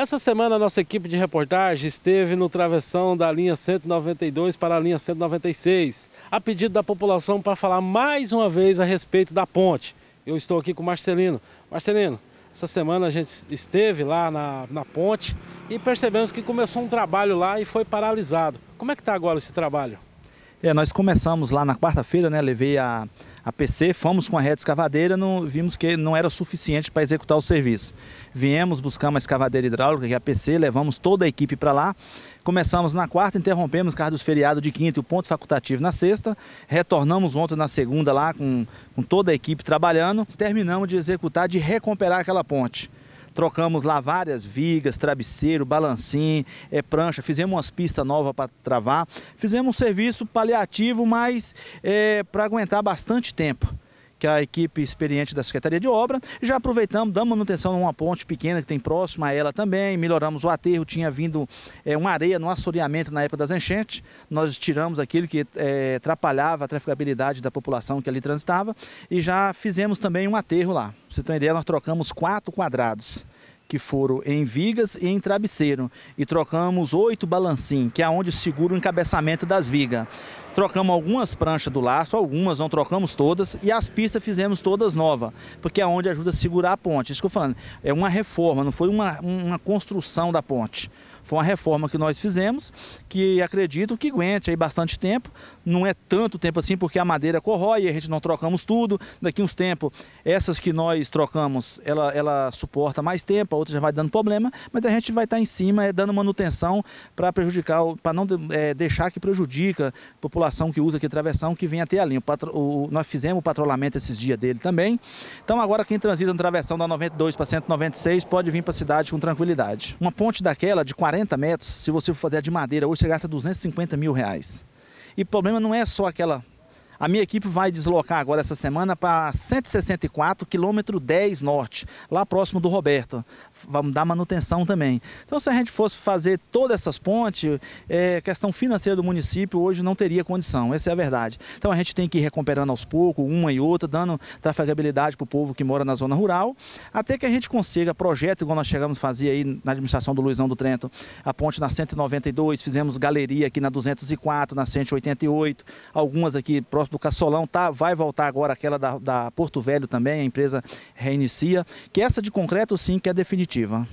Essa semana nossa equipe de reportagem esteve no travessão da linha 192 para a linha 196, a pedido da população para falar mais uma vez a respeito da ponte. Eu estou aqui com o Marcelino. Marcelino, essa semana a gente esteve lá na, na ponte e percebemos que começou um trabalho lá e foi paralisado. Como é que está agora esse trabalho? É, nós começamos lá na quarta-feira, né? Levei a, a PC, fomos com a rede escavadeira, não, vimos que não era suficiente para executar o serviço. Viemos, buscamos uma escavadeira hidráulica, que é a PC, levamos toda a equipe para lá. Começamos na quarta, interrompemos o carro dos feriados de quinta e o ponto facultativo na sexta. Retornamos ontem na segunda lá com, com toda a equipe trabalhando. Terminamos de executar, de recuperar aquela ponte. Trocamos lá várias vigas, travesseiro, balancim, é, prancha, fizemos umas pistas novas para travar. Fizemos um serviço paliativo, mas é, para aguentar bastante tempo que é a equipe experiente da Secretaria de Obra. Já aproveitamos, damos manutenção numa ponte pequena que tem próxima a ela também, melhoramos o aterro, tinha vindo é, uma areia no assoreamento na época das enchentes. Nós tiramos aquilo que é, atrapalhava a traficabilidade da população que ali transitava e já fizemos também um aterro lá. Pra você tem ideia, nós trocamos quatro quadrados que foram em vigas e em travesseiro e trocamos oito balancim, que é onde segura o encabeçamento das vigas. Trocamos algumas pranchas do laço, algumas, não trocamos todas, e as pistas fizemos todas novas, porque é onde ajuda a segurar a ponte. Isso que eu estou falando, é uma reforma, não foi uma, uma construção da ponte. Foi uma reforma que nós fizemos, que acredito que aguente aí bastante tempo. Não é tanto tempo assim, porque a madeira corrói, a gente não trocamos tudo. Daqui uns tempos, essas que nós trocamos, ela, ela suporta mais tempo, a outra já vai dando problema, mas a gente vai estar tá em cima, é, dando manutenção para prejudicar, para não é, deixar que prejudica a população população que usa aqui a travessão que vem até ali. O patro, o, nós fizemos o patrulhamento esses dias dele também. Então agora quem transita na travessão da 92 para 196 pode vir para a cidade com tranquilidade. Uma ponte daquela de 40 metros, se você for fazer de madeira, hoje você gasta 250 mil reais. E o problema não é só aquela a minha equipe vai deslocar agora essa semana para 164, quilômetro 10 norte, lá próximo do Roberto. Vamos dar manutenção também. Então, se a gente fosse fazer todas essas pontes, é, questão financeira do município hoje não teria condição, essa é a verdade. Então, a gente tem que ir recuperando aos poucos, uma e outra, dando trafegabilidade para o povo que mora na zona rural, até que a gente consiga projeto, igual nós chegamos a fazer aí na administração do Luizão do Trento, a ponte na 192, fizemos galeria aqui na 204, na 188, algumas aqui próximas do Caçolão, tá, vai voltar agora aquela da, da Porto Velho também, a empresa reinicia, que essa de concreto sim que é definitiva.